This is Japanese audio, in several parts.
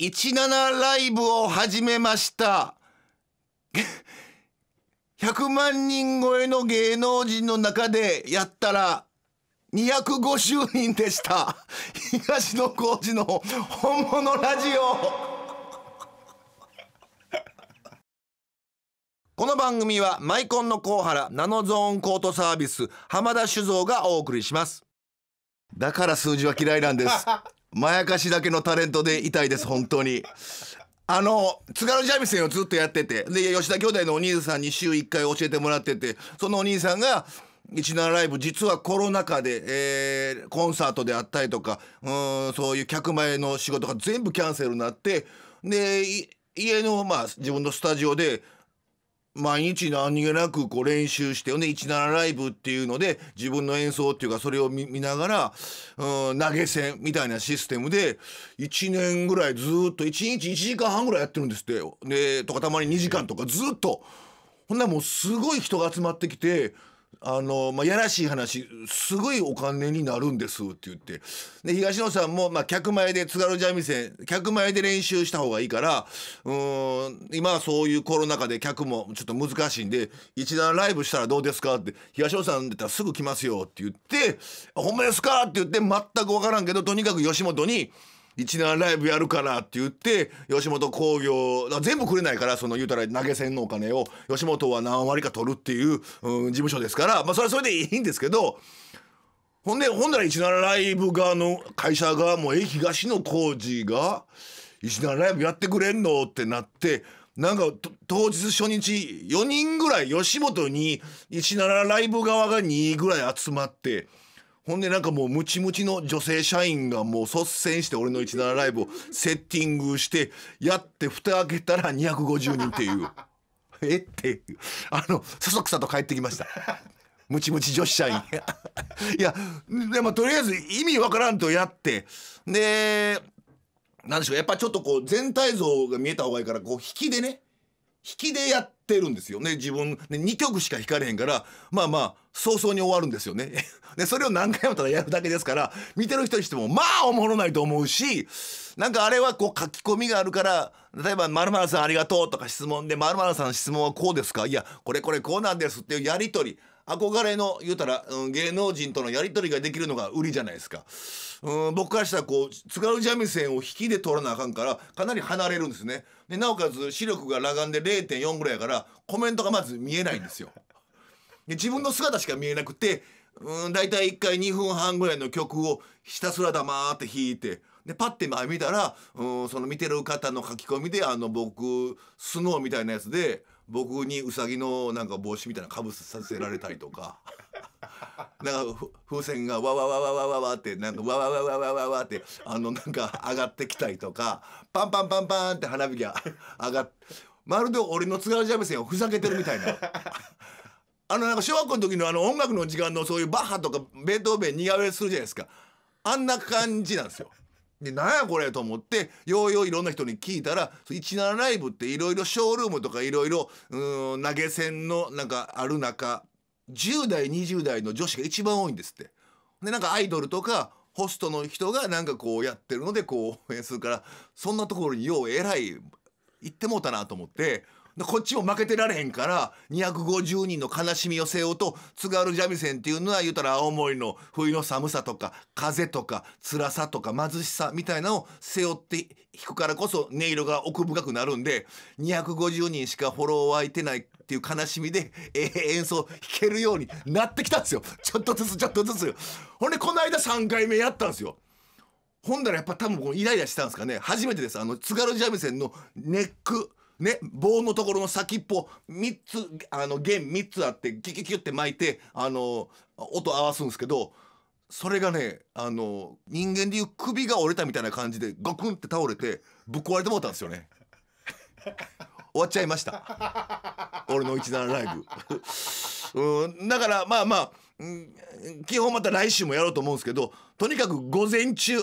17ライブを始めました100万人超えの芸能人の中でやったら250人でした東野幸治の本物ラジオこの番組はマイコンのコ原ナノゾーンコートサービス浜田酒造がお送りしますだから数字は嫌いなんですまやかしだけのタレントでいたいです本当にあの津軽三味線をずっとやっててで吉田兄弟のお兄さんに週1回教えてもらっててそのお兄さんが17ライブ実はコロナ禍で、えー、コンサートであったりとかうんそういう客前の仕事が全部キャンセルになってで家の、まあ、自分のスタジオで毎日何気なくこう練習してよね17ライブっていうので自分の演奏っていうかそれを見ながら、うん、投げ銭みたいなシステムで1年ぐらいずっと1日1時間半ぐらいやってるんですってでとかたまに2時間とかずっとほんならもうすごい人が集まってきてあの、まあ、やらしい話、すごいお金になるんですって言って。で、東野さんも、まあ、客前で津軽三味線、客前で練習した方がいいから、うん、今はそういうコロナ禍で客もちょっと難しいんで、一段ライブしたらどうですかって、東野さんだったらすぐ来ますよって言って、ほんまですかって言って、全くわからんけど、とにかく吉本に、一難ライブやるからって言って吉本興業全部くれないからその言うたら投げ銭のお金を吉本は何割か取るっていう、うん、事務所ですから、まあ、それはそれでいいんですけどほんでほんなら一七ライブ側の会社側もえ東野浩二が一七ライブやってくれんのってなって。なんか当日初日4人ぐらい吉本に17ライブ側が2位ぐらい集まってほんでなんかもうムチムチの女性社員がもう率先して俺の17ライブをセッティングしてやって蓋開けたら250人っていうえっていうあのそそくさと帰ってきましたムチムチ女子社員いやでもとりあえず意味わからんとやってでなんでしょうやっぱちょっとこう全体像が見えた方がいいからこう引きでねきでやってるんですよね自分ね2曲しか弾かれへんからまあまあ早々に終わるんですよね でそれを何回もただやるだけですから見てる人にしてもまあおもろないと思うしなんかあれはこう書き込みがあるから例えば「まるさんありがとう」とか質問で「まるさん質問はこうですか?」いやこれこれこうなんですっていうやり取り憧れの言うたら、うん、芸能人とのやり取りができるのが売りじゃないですか。うん、僕からしたらこう津軽三味線を引きで取らなあかんからかなり離れるんですね。でなおかつ視力が裸眼で0.4ぐらいやからコメントがまず見えないんですよ。で自分の姿しか見えなくてうん大体1回2分半ぐらいの曲をひたすら黙って弾いて。でパッて前見たらうんその見てる方の書き込みであの僕スノーみたいなやつで僕にうさぎのなんか帽子みたいなかぶさせられたりとか なんか風船がわわわわわわわってなんかわわわわわわわってあのなんか上がってきたりとかパンパンパンパンって花火が 上がってまるで俺の津軽三味線をふざけてるみたいな。あのなんか小学校の時のあの音楽の時間のそういうバッハとかベートーベン似顔絵するじゃないですかあんな感じなんですよ。でなんやこれと思ってようよういろんな人に聞いたら17ライブっていろいろショールームとかいろいろ投げ銭のなんかある中10代20代の女子が一番多いんですって。でなんかアイドルとかホストの人がなんかこうやってるのでこう応援するからそんなところによう偉い行ってもうたなと思ってこっちも負けてられへんから250人の悲しみを背負うと津軽三味線っていうのは言うたら青森の冬の寒さとか風とか辛さとか貧しさみたいなのを背負って弾くからこそ音色が奥深くなるんで250人しかフォロー湧いてないっていう悲しみで、えー、演奏弾けるようになってきたんですよちょっとずつちょっとずつほんでこの間3回目やったんですよほんだらやっぱ多分イライラしたんですかね初めてですあの津軽三味線のネックね、棒のところの先っぽ3つあの弦3つあってキュキュキュって巻いてあの音合わすんですけどそれがねあの人間でいう首が折れたみたいな感じでゴクンって倒れてぶっ壊れてもうたんですよね。終わっちゃいました俺の一段ライブ うんだからまあまあ、うん、基本また来週もやろうと思うんですけどとにかく午前中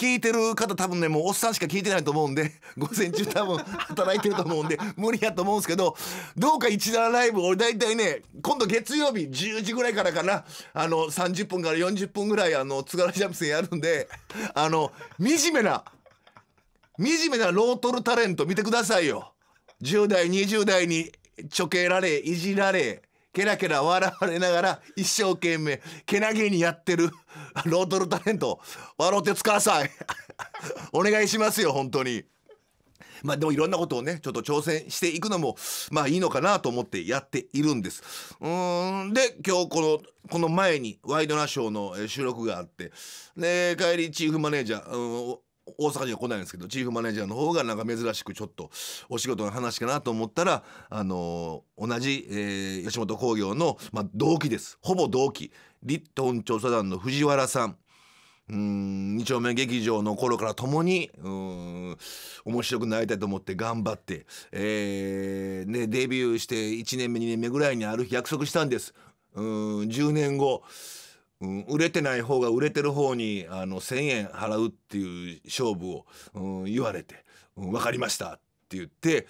聞いてる方多分ねもうおっさんしか聞いてないと思うんで 午前中多分働いてると思うんで無理やと思うんですけどどうか1段ライブ俺大体ね今度月曜日10時ぐらいからかなあの30分から40分ぐらいあの津軽三味線やるんであの惨めな惨めなロートルタレント見てくださいよ。10代20代にちょけられいじられケラケラ笑われながら一生懸命けなげにやってる ロートルタレント笑ってつかさい お願いしますよ本当にまあでもいろんなことをねちょっと挑戦していくのもまあいいのかなと思ってやっているんですうんで今日このこの前にワイドナショーの収録があってで帰りチーフマネージャー大阪には来ないんですけどチーフマネージャーの方がなんか珍しくちょっとお仕事の話かなと思ったらあのー、同じ、えー、吉本興業の、まあ、同期ですほぼ同期立東調査団の藤原さんん丁目劇場の頃から共にうん面白くなりたいと思って頑張って、えーね、デビューして1年目2年目ぐらいにある日約束したんですうん10年後うん売れてない方が売れてる方にあの1,000円払うっていう勝負をうん言われて、うん、分かりましたって言って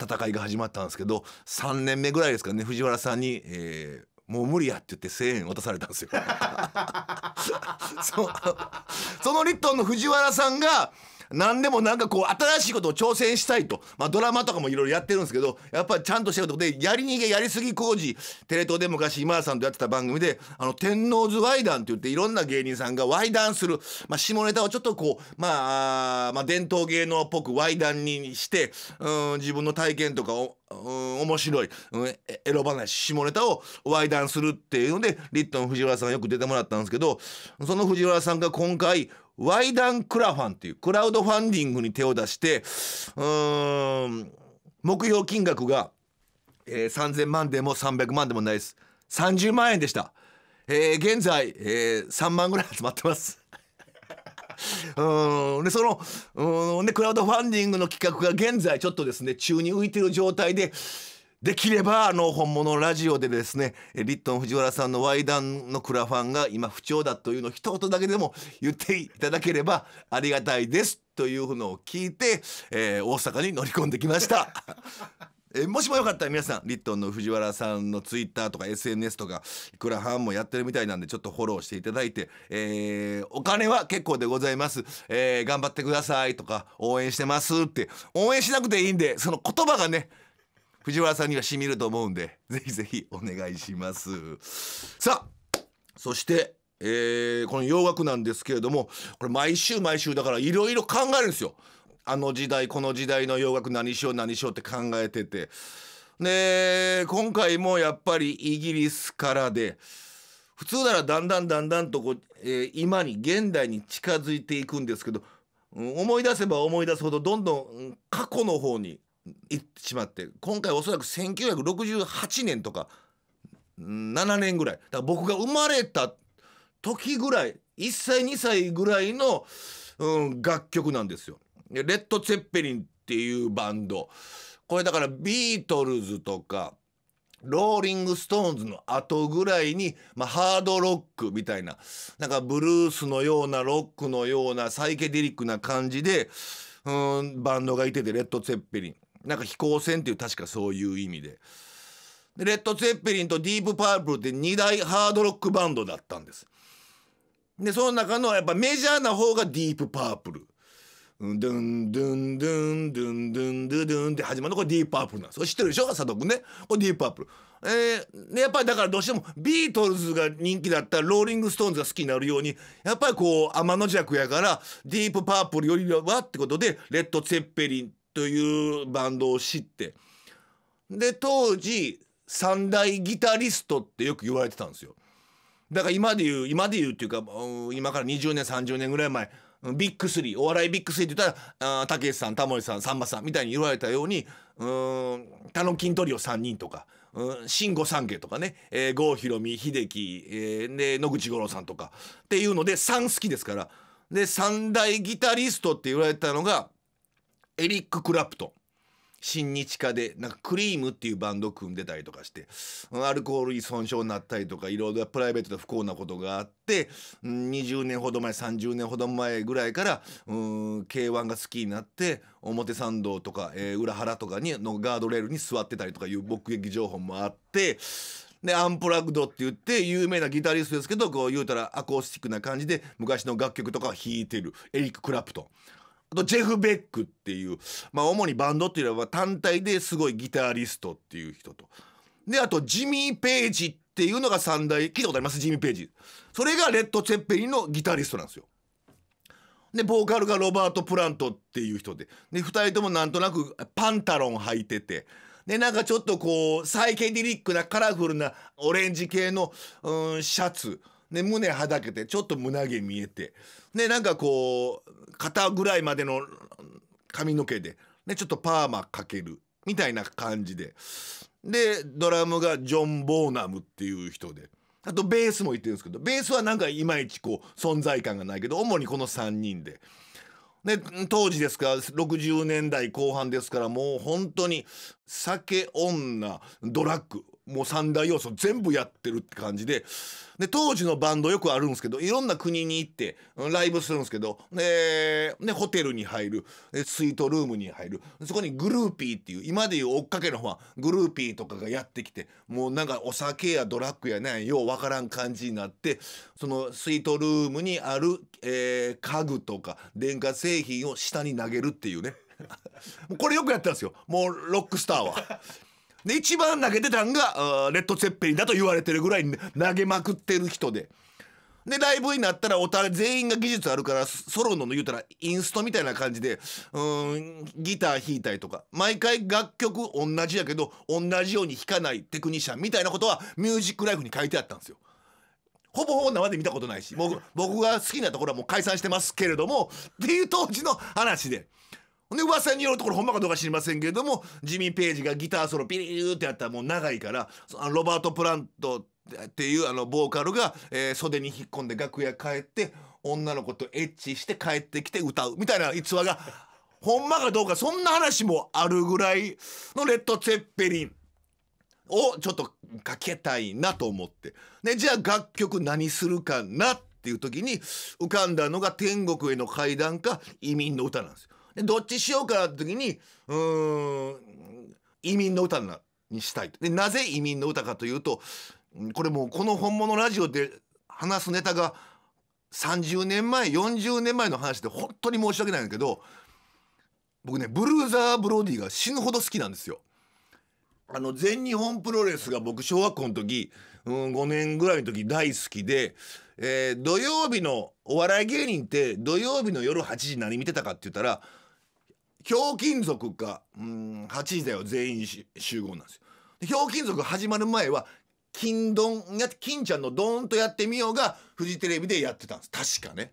戦いが始まったんですけど3年目ぐらいですかね藤原さんに、えー、もう無理やって言って1 0 0円渡されたんですよ そそのリットンの藤原さんが何でもなんかこう新しいことを挑戦したいと、まあ、ドラマとかもいろいろやってるんですけどやっぱりちゃんとしたことでやり逃げやりすぎ工事テレ東で昔今田さんとやってた番組であの天王洲ワイダンって言っていろんな芸人さんがワイダンする、まあ、下ネタをちょっとこう、まあ、まあ伝統芸能っぽくワイダンにしてうん自分の体験とかをうん面白い、うん、エロ話下ネタをワイダンするっていうのでリットン藤原さんよく出てもらったんですけどその藤原さんが今回ワイダンクラファンっていうクラウドファンディングに手を出してうん目標金額が、えー、3000万でも300万でもないです30万円でした、えー、現在、えー、3万ぐらい集まってます うんでそのうんでクラウドファンディングの企画が現在ちょっとですね宙に浮いてる状態でできればあの本物ラジオでですねリットン藤原さんの Y ンのクラファンが今不調だというのを一言だけでも言っていただければありがたいですというのを聞いて、えー、大阪に乗り込んできました。えもしもよかったら皆さんリットンの藤原さんのツイッターとか SNS とかいくらハンもやってるみたいなんでちょっとフォローしていただいて、えー、お金は結構でございます、えー、頑張ってくださいとか応援してますって応援しなくていいんでその言葉がね藤原さんにはしみると思うんでぜひぜひお願いしますさあそしてえー、この洋楽なんですけれどもこれ毎週毎週だからいろいろ考えるんですよあの時代この時代の洋楽何しよう何しようって考えててで今回もやっぱりイギリスからで普通ならだんだんだんだんとこう、えー、今に現代に近づいていくんですけど、思い出せば思い出すほどどんどん過去の方に行ってしまって今回おそらく1968年とか7年ぐらいだから僕が生まれた時ぐらい1歳2歳ぐらいの、うん、楽曲なんですよ。レッド・ツェッペリンっていうバンドこれだからビートルズとかローリング・ストーンズの後ぐらいに、まあ、ハードロックみたいななんかブルースのようなロックのようなサイケデリックな感じでうんバンドがいててレッド・ツェッペリン。なんか飛行船っていう確かそういう意味ででレッド・ツェッペリンとディープ・パープルって2大ハードロックバンドだったんですでその中のやっぱメジャーな方がディープ・パープルドゥンドゥンドゥンドゥンドゥンドゥンドゥンって始まるのこれディープパープルなんです知ってるでしょ佐藤君ねこれディープパープルえー、やっぱりだからどうしてもビートルズが人気だったらローリング・ストーンズが好きになるようにやっぱりこう天の弱やからディープ・パープルよりはってことでレッド・ツェッペリンというバンドを知ってで当時三大ギタリストってよく言われてたんですよだから今で言う今で言うっていうか今から20年30年ぐらい前ビッグスリーお笑いビッグスリーって言ったらたけしさんタモリさんさんまさんみたいに言われたようにうんタノキントリオ3人とか。慎吾三家とかね、えー、郷ひろみ秀樹、えー、で野口五郎さんとかっていうので3好きですからで3大ギタリストって言われたのがエリック・クラプトン新日課でなんかクリームっていうバンド組んでたりとかしてアルコール依存症になったりとかいろいろプライベートで不幸なことがあって20年ほど前30年ほど前ぐらいから k 1が好きになって表参道とか、えー、裏原とかにのガードレールに座ってたりとかいう目撃情報もあってでアンプラグドって言って有名なギタリストですけどこう言うたらアコースティックな感じで昔の楽曲とかを弾いてるエリック・クラプトン。あとジェフ・ベックっていう、まあ、主にバンドっていうのは単体ですごいギタリストっていう人と。であとジミー・ペイジっていうのが3代聞いたことありますジミー・ペイジ。それがレッド・チェッペリンのギタリストなんですよ。でボーカルがロバート・プラントっていう人でで2人ともなんとなくパンタロン履いてて。でなんかちょっとこうサイケデリックなカラフルなオレンジ系の、うん、シャツで胸はだけてちょっと胸毛見えてでなんかこう肩ぐらいまでの髪の毛で、ね、ちょっとパーマかけるみたいな感じででドラムがジョン・ボーナムっていう人であとベースも言ってるんですけどベースはなんかいまいちこう存在感がないけど主にこの3人で。で当時ですから60年代後半ですからもう本当に酒女ドラッグもう三大要素全部やってるって感じでで当時のバンドよくあるんですけどいろんな国に行ってライブするんですけどでね、ホテルに入るスイートルームに入るそこにグルーピーっていう今でいう追っかけのァングルーピーとかがやってきてもうなんかお酒やドラッグやねようわからん感じになってそのスイートルームにある、えー、家具とか電化製品を下に投げるっていうね これよくやったんですよもうロックスターは。で一番投げてたんがレッド・ツェッペリンだと言われてるぐらい投げまくってる人で。でライブになったらお互い全員が技術あるからソロの言うたらインストみたいな感じでうんギター弾いたりとか毎回楽曲同じやけど同じように弾かないテクニシャンみたいなことはミュージックライフに書いてあったんですよ。ほぼほぼ生で見たことないし僕僕が好きなところはもう解散してますけれどもっていう当時の話で。で噂によるところほんまかどうか知りませんけれどもジミー・ペイジがギターソロピリーってやったらもう長いからロバート・プラントっていうあのボーカルが、えー、袖に引っ込んで楽屋帰って女の子とエッチして帰ってきて歌うみたいな逸話がほんまかどうかそんな話もあるぐらいのレッド・ツェッペリンをちょっとかけたいなと思ってでじゃあ楽曲何するかなっていう時に浮かんだのが「天国への階段」か「移民の歌」なんですよ。どっちしようかって時に、うん、移民の歌にしたい。で、なぜ移民の歌かというと、これもうこの本物ラジオで話すネタが30年前、40年前の話で本当に申し訳ないんだけど、僕ね、ブルーザー・ブロディが死ぬほど好きなんですよ。あの、全日本プロレスが僕小学校の時、うん、5年ぐらいの時大好きで、えー、土曜日のお笑い芸人って土曜日の夜8時何見てたかって言ったらひょうきん族かうん8時だよ全員集合なんですよ。ひょうきん族始まる前は金丼や金ちゃんのドーンとやってみようがフジテレビでやってたんです確かね。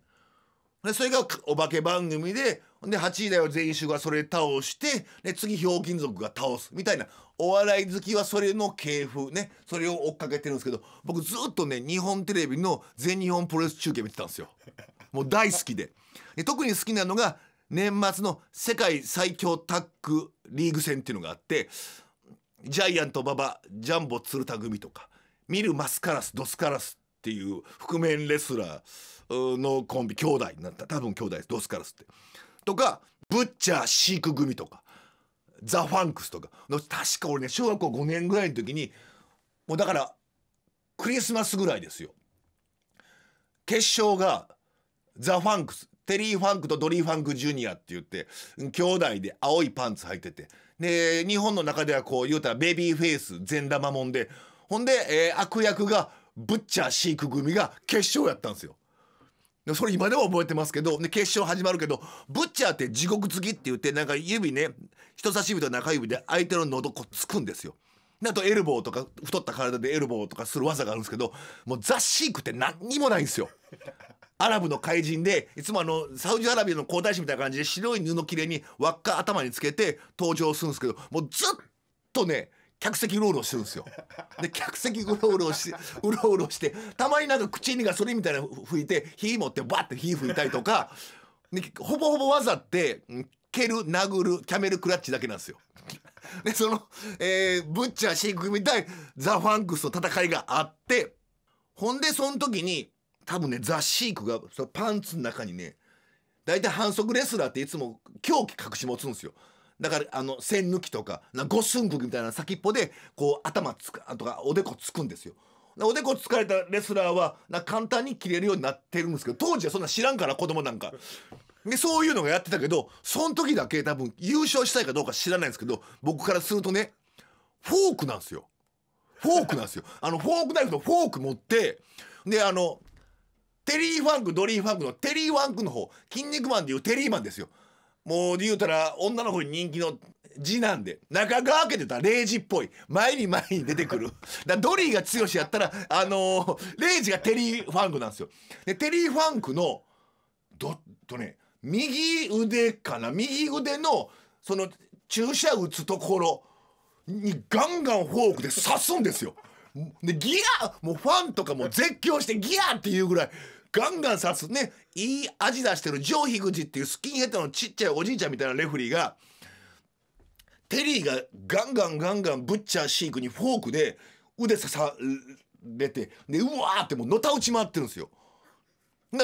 でそれがお化け番組でで8時だよ全員集合はそれ倒してで次ひょうきん族が倒すみたいなお笑い好きはそれの系譜ねそれを追っかけてるんですけど僕ずっとね日本テレビの全日本プロレス中継見てたんですよ。もう大好きでで特に好きなのが年末の世界最強タッグリーグ戦っていうのがあってジャイアント馬場ジャンボ鶴田組とかミル・マスカラスドスカラスっていう覆面レスラーのコンビ兄弟になった多分兄弟ですドスカラスって。とかブッチャー飼育組とかザ・ファンクスとかの確か俺ね小学校5年ぐらいの時にもうだからクリスマスぐらいですよ決勝がザ・ファンクステリー・ファンクとドリー・ファンク・ジュニアって言って兄弟で青いパンツ履いててで日本の中ではこう言うたらベビーフェイス善玉もんでほんで、えー、悪役がブッチャー・シーク組が決勝やったんですよ。それ今でも覚えてますけど、で、決勝始まるけど、ブッチャーって地獄付きって言って、なんか指ね、人差し指と中指で相手の喉こつくんですよ。あとエルボーとか、太った体でエルボーとかする技があるんですけど、もうザ・飼育って何にもないんですよ。アラブの怪人でいつもあのサウジアラビアの皇太子みたいな感じで白い布切れに輪っか頭につけて登場するんですけどもうずっとね客席ロールをしてるんですよ。で客席うろうろしてうろうろしてたまになんか口にガソリンみたいなの拭いて火持ってバッて火拭いたりとか ほぼほぼわざって蹴る殴るキャメルクラッチだけなんですよ。でその、えー、ブッチャー飼育みたいザ・ファンクスの戦いがあってほんでその時に多分ねザ・シークがそパンツの中にね大体反則レスラーっていつも狂気隠し持つんですよ。だからあの線抜きとかなゴスングみたいな先っぽでこう頭つくとかおでこつくんですよ。おでこつかれたレスラーはな簡単に切れるようになってるんですけど当時はそんな知らんから子供なんか。でそういうのがやってたけどその時だけ多分優勝したいかどうか知らないんですけど僕からするとねフォークなんですよ。フォークなんですよ。あのフォークナイフのフォーク持ってであのテリー・ファンクドリー・ファンクのテリー・ファンクの方「筋肉マン」でいうテリーマンですよもう言うたら女の子に人気の次男で中川家てたらレイジっぽい前に前に出てくる だドリーが強しやったらあのー、レイジがテリー・ファンクなんですよでテリー・ファンクのどっとね右腕かな右腕のその注射打つところにガンガンフォークで刺すんですよ。でギャもうファンとかも絶叫してギャっていうぐらいガンガン刺すねいい味出してるジョー・ヒグジっていうスキンヘッドのちっちゃいおじいちゃんみたいなレフリーがテリーがガンガンガンガンブッチャーシークにフォークで腕刺されてでうわーってもうのた打ち回ってるんですよ。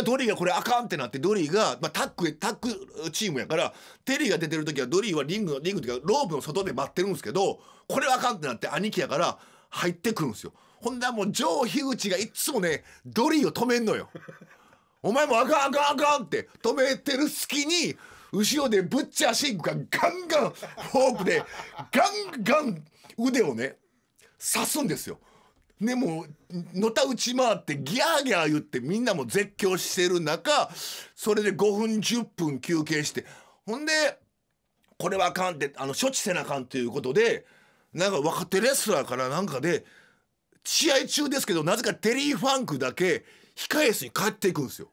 ドリーがこれあかんってなってドリーが、まあ、タックタックチームやからテリーが出てる時はドリーはリングリングっていうかロープの外で待ってるんですけどこれはあかんってなって兄貴やから入ってくるんですよ。ほんだもうジョがいつもねドリーを止めんのよ お前もあかんあかんあかんって止めてる隙に後ろでブッチャーシンクがガンガンフォークでガンガン腕をね刺すんですよ。でものた打ち回ってギャーギャー言ってみんなも絶叫してる中それで5分10分休憩してほんでこれはあかんってあの処置せなあかんということでなんか若手レスラーからなんかで試合中ですけどなぜかテリー・ファンクだけ控え室に帰っていくんですよ。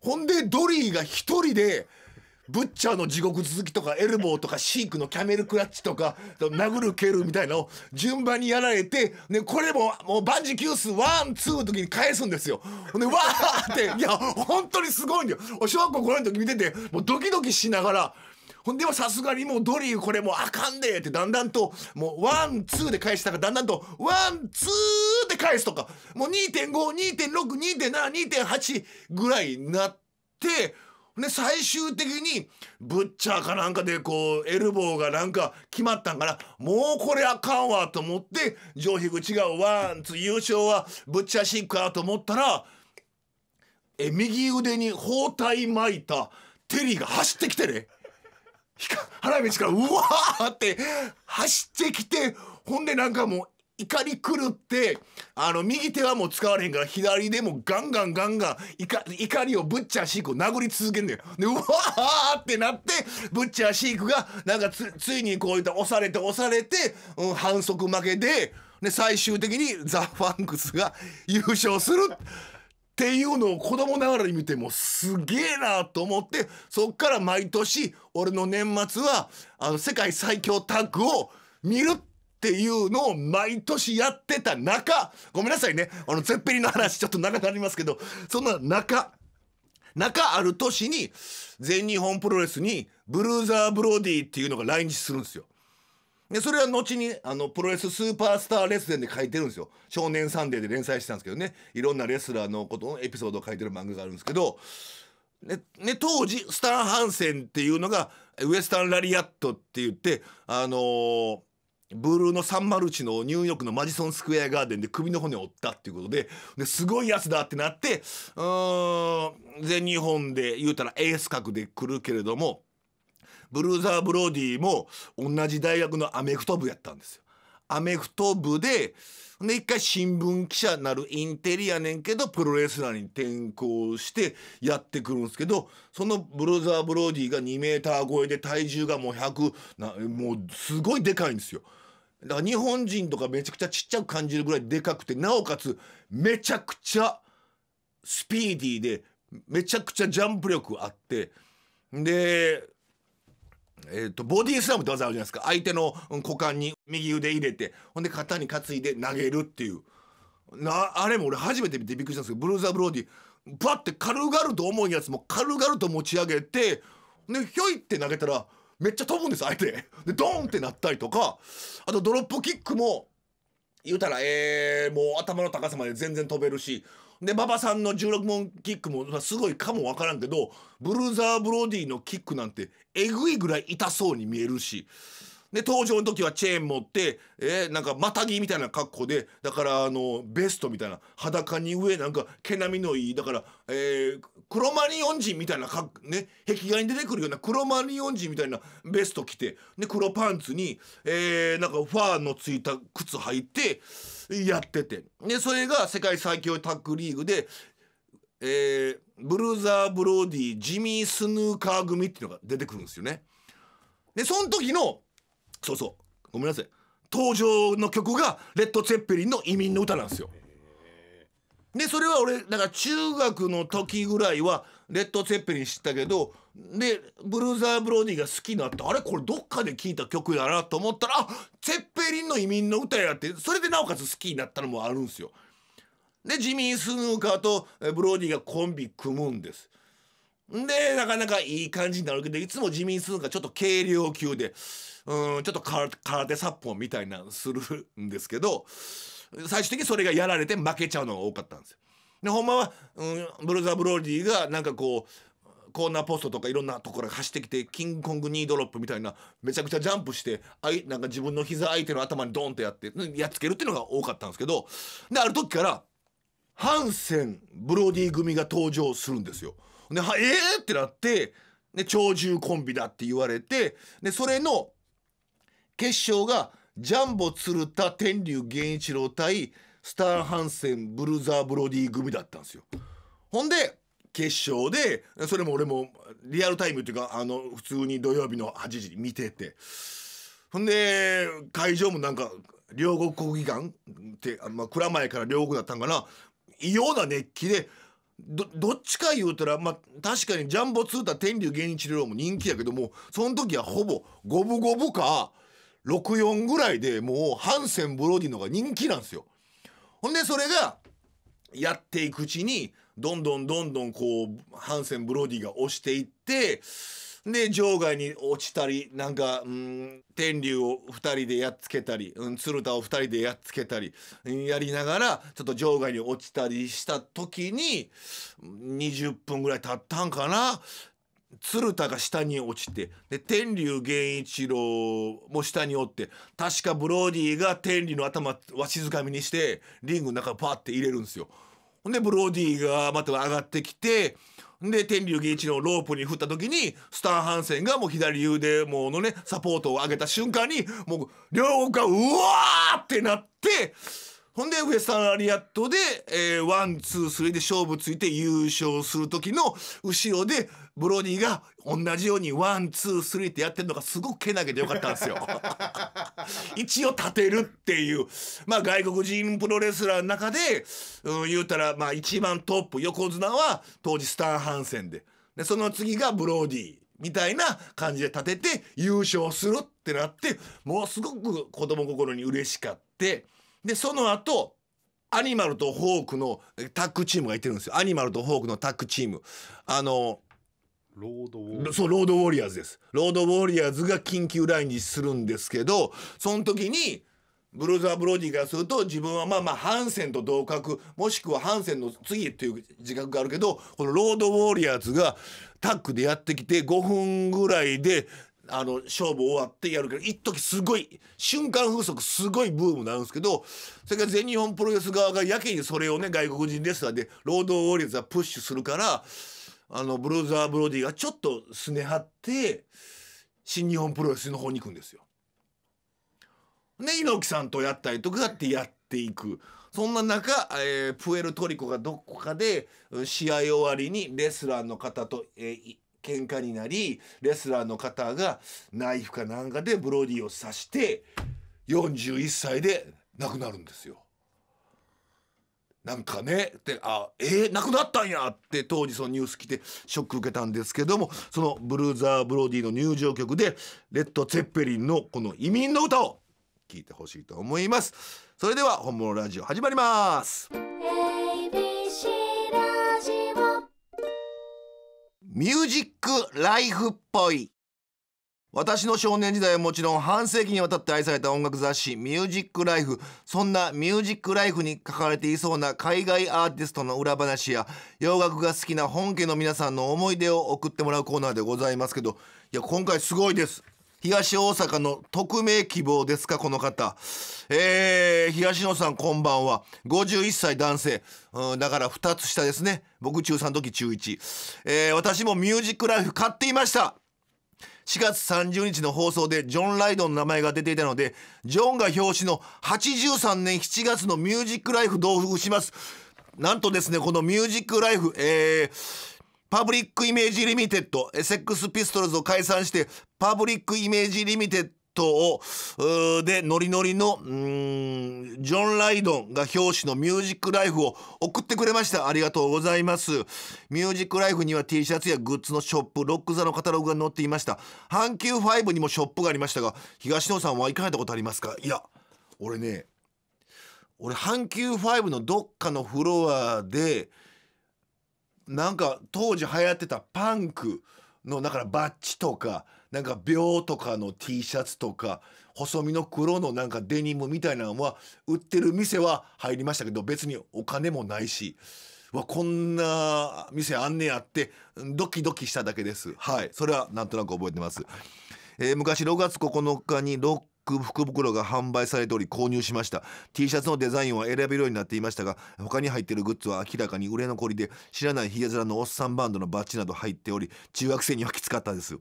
ほんでドリーが一人でブッチャーの地獄続きとかエルボーとかシークのキャメルクラッチとか殴る蹴るみたいなのを順番にやられて、ね、これももう万事休すワンツーの時に返すんですよ。でわーっていや本当にすごいんだよ。小学校5年の時見ててもうドキドキしながら。ほんではさすがにもうドリーこれもうあかんでってだんだんともうワンツーで返したらだんだんとワンツーで返すとかもう2.52.6.7.2.8ぐらいになってで最終的にブッチャーかなんかでこうエルボーがなんか決まったんからもうこれあかんわと思って上皮口がワンツー優勝はブッチャーシックかと思ったらえ右腕に包帯巻いたテリーが走ってきてね。花道からうわーって走ってきてほんでなんかもう怒り狂ってあの右手はもう使われへんから左でもガンガンガンガン怒りをブッチャーシークを殴り続けるのよ。でうわーってなってブッチャーシークがなんかついにこういった押されて押されて、うん、反則負けでで最終的にザ・ファンクスが優勝する。っていうのを子供ながらに見てもすげえなと思ってそっから毎年俺の年末はあの世界最強タッグを見るっていうのを毎年やってた中ごめんなさいねあの絶品の話ちょっと長くなりますけどそんな中中ある年に全日本プロレスにブルーザー・ブロディっていうのが来日するんですよ。でそれは後にあのプロレススーパースター列伝で書いてるんですよ「少年サンデー」で連載してたんですけどねいろんなレスラーのことのエピソードを書いてる漫画があるんですけど、ねね、当時スタン・ハンセンっていうのがウエスタン・ラリアットって言ってあのーブルーのサンマルチのニューヨークのマジソンスクエアガーデンで首の骨を折ったっていうことでですごいやつだってなってうん全日本で言うたらエース格で来るけれどもブルーザー・ブローディも同じ大学のアメフト部やったんですよ。アメフト部でで一回新聞記者なるインテリやねんけどプロレスラーに転向してやってくるんですけどそのブルーザー・ブローディが2メーター超えで体重がもう100なもうすごいでかいんですよ。だから日本人とかめちゃくちゃちっちゃく感じるぐらいでかくてなおかつめちゃくちゃスピーディーでめちゃくちゃジャンプ力あってでえーと、ボディスラムって技あるじゃないですか相手の股間に右腕入れてほんで肩に担いで投げるっていうなあれも俺初めて見てびっくりしたんですけどブルーザー・ブローディバッて軽々と重いやつも軽々と持ち上げてでひょいって投げたらめっちゃ飛ぶんです相手でドーンってなったりとかあとドロップキックも言うたらえー、もう頭の高さまで全然飛べるしで馬場さんの16問キックもすごいかも分からんけどブルーザー・ブロディのキックなんてえぐいぐらい痛そうに見えるし。で登場の時はチェーン持って、えー、なんかまたぎみたいな格好でだからあのベストみたいな裸に上なんか毛並みのいいだから、えー、クロマニオン人みたいなね、壁画に出てくるようなクロマニオン人みたいなベスト着てで黒パンツに、えー、なんかファーのついた靴履いて。やっててでそれが世界最強タッグリーグで、えー、ブルーザー・ブローディジミー・スヌーカー組っていうのが出てくるんですよね。でその時のそうそうごめんなさい登場の曲がレッド・ツェッペリンの移民の歌なんですよ。でそれは俺だから中学の時ぐらいはレッド・ツェッペリン知ったけどでブルーザー・ブローディが好きになってあれこれどっかで聴いた曲だなと思ったらあツェッペリンの移民の歌やってそれでなおかつ好きになったのもあるんですよ。でジミー・スヌーカーとブローディがコンビ組むんです。でなかなかいい感じになるけどいつもジミー・スヌーカーちょっと軽量級でうんちょっと空手殺法みたいなのするんですけど。最終的にそれがやられて負けちゃうのが多かったんですよ。でほんまは、うん、ブルーザー・ブローディがなんかこうコーナーポストとかいろんなところ走ってきてキングコングニードロップみたいなめちゃくちゃジャンプしてあいなんか自分の膝相手の頭にドンとやってやっつけるっていうのが多かったんですけどである時からハンセンブローディ組が登場するんですよ。ではえーってなってで、ね、鳥獣コンビだって言われてでそれの決勝がジャンボ鶴田天竜源一郎対スターハンセンブルザーブロディ組だったんですよ。ほんで決勝でそれも俺もリアルタイムっていうかあの普通に土曜日の8時に見ててほんで会場もなんか両国国技館ってあ、まあ、蔵前から両国だったんかな異様な熱気でどどっちか言うたら、まあ、確かにジャンボ通田天竜源一郎も人気やけどもその時はほぼ五分五分か。64ぐらいでもうハンセン・ブロディのが人気なんですよ。ほんでそれがやっていくうちにどんどんどんどんこうハンセン・ブロディが押していってで場外に落ちたりなんか、うん、天竜を2人でやっつけたり、うん、鶴田を2人でやっつけたり、やりながらちょっと場外に落ちたりした時に20分ぐらい経ったんかな鶴田が下に落ちてで天竜源一郎も下におって確かブローディが天竜の頭わしづかみにしてリングの中パッて入れるんですよ。ほんでブローディがまた上がってきてで天竜源一郎ロープに振った時にスタン・ハンセンがもう左腕ものねサポートを上げた瞬間にもう両方がうわーってなって。ほんで、ウエスタンラリアットで、えー、ワン、ツー、スリーで勝負ついて優勝する時の後ろで、ブロディが同じようにワン、ツー、スリーってやってるのがすごくけなげでよかったんですよ。一応立てるっていう。まあ外国人プロレスラーの中で、うん、言うたら、まあ一番トップ、横綱は当時スタン・ハンセンで。で、その次がブロディ。みたいな感じで立てて優勝するってなって、もうすごく子供心に嬉しかって。でその後アニマルとホークのタッグチームがいてるんですよアニマルとホークのタッグチームあのロードウォーそうロードウォリアーズですロードウォリアーズが緊急来日するんですけどその時にブルーザー・ブロディからすると自分はまあまあハンセンと同格もしくはハンセンの次っていう自覚があるけどこのロードウォリアーズがタッグでやってきて5分ぐらいであの勝負終わってやるけど一時すごい瞬間風速すごいブームなんですけどそれから全日本プロレス側がやけにそれをね外国人レスラーで労働法律はプッシュするからあのブルーザー・ブロディがちょっとすね張って新日本プロレスの方に行くんですよ。ね猪木さんとやったりとかってやっていく。そんな中、えー、プエルトリコがどこかで試合終わりにレスラーの方と、えー、喧嘩になりレスラーの方がナイフかなんかでブロディを刺して41歳で亡くなるんですよ。なんかねであえー、亡くなったんやって当時そのニュース来てショック受けたんですけどもそのブルーザー・ブロディの入場曲でレッド・ツェッペリンのこの移民の歌を聴いてほしいと思います。それでは本物ラジオ始まります。ミュージックライフっぽい私の少年時代はもちろん半世紀にわたって愛された音楽雑誌「ミュージックライフそんな「ミュージックライフに書かれていそうな海外アーティストの裏話や洋楽が好きな本家の皆さんの思い出を送ってもらうコーナーでございますけどいや今回すごいです東大阪の匿名希望ですかこの方えー、東野さんこんばんは51歳男性、うん、だから2つ下ですね僕中3の時中1、えー、私もミュージックライフ買っていました4月30日の放送でジョン・ライドの名前が出ていたのでジョンが表紙の83年7月のミュージックライフ同封しますなんとですねこのミュージックライフえーパブリックイメージリミテッド、エセックスピストルズを解散して、パブリックイメージリミテッドを、で、ノリノリの、ジョン・ライドンが表紙のミュージックライフを送ってくれました。ありがとうございます。ミュージックライフには T シャツやグッズのショップ、ロック座のカタログが載っていました。阪急5にもショップがありましたが、東野さんは行かれたことありますかいや、俺ね、俺阪急5のどっかのフロアで、なんか当時流行ってたパンクのだからバッジとかなんか秒とかの T シャツとか細身の黒のなんかデニムみたいなのは売ってる店は入りましたけど別にお金もないし。わこんな店あんねやってドキドキしただけですはいそれはなんとなく覚えてます、えー、昔6月9日にロッ福袋が販売されており購入しました T シャツのデザインは選べるようになっていましたが他に入っているグッズは明らかに売れ残りで知らないヒゲ面のおっさんバンドのバッジなど入っており中学生にはきつかったです